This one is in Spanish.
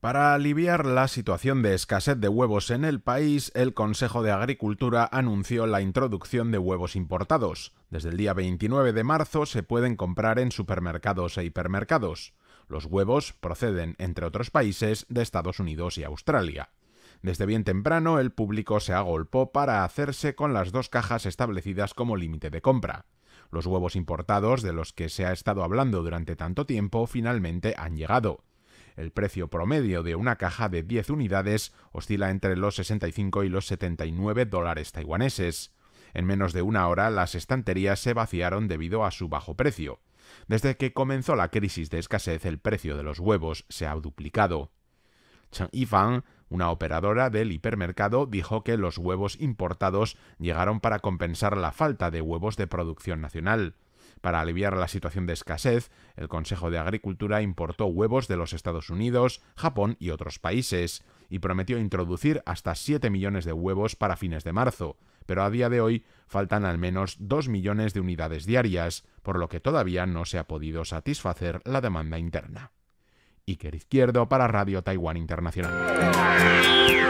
Para aliviar la situación de escasez de huevos en el país, el Consejo de Agricultura anunció la introducción de huevos importados. Desde el día 29 de marzo se pueden comprar en supermercados e hipermercados. Los huevos proceden, entre otros países, de Estados Unidos y Australia. Desde bien temprano el público se agolpó para hacerse con las dos cajas establecidas como límite de compra. Los huevos importados de los que se ha estado hablando durante tanto tiempo finalmente han llegado el precio promedio de una caja de 10 unidades oscila entre los 65 y los 79 dólares taiwaneses. En menos de una hora las estanterías se vaciaron debido a su bajo precio. Desde que comenzó la crisis de escasez el precio de los huevos se ha duplicado. Chang Yifang, una operadora del hipermercado, dijo que los huevos importados llegaron para compensar la falta de huevos de producción nacional. Para aliviar la situación de escasez, el Consejo de Agricultura importó huevos de los Estados Unidos, Japón y otros países, y prometió introducir hasta 7 millones de huevos para fines de marzo, pero a día de hoy faltan al menos 2 millones de unidades diarias, por lo que todavía no se ha podido satisfacer la demanda interna. Iker Izquierdo para Radio Taiwán Internacional.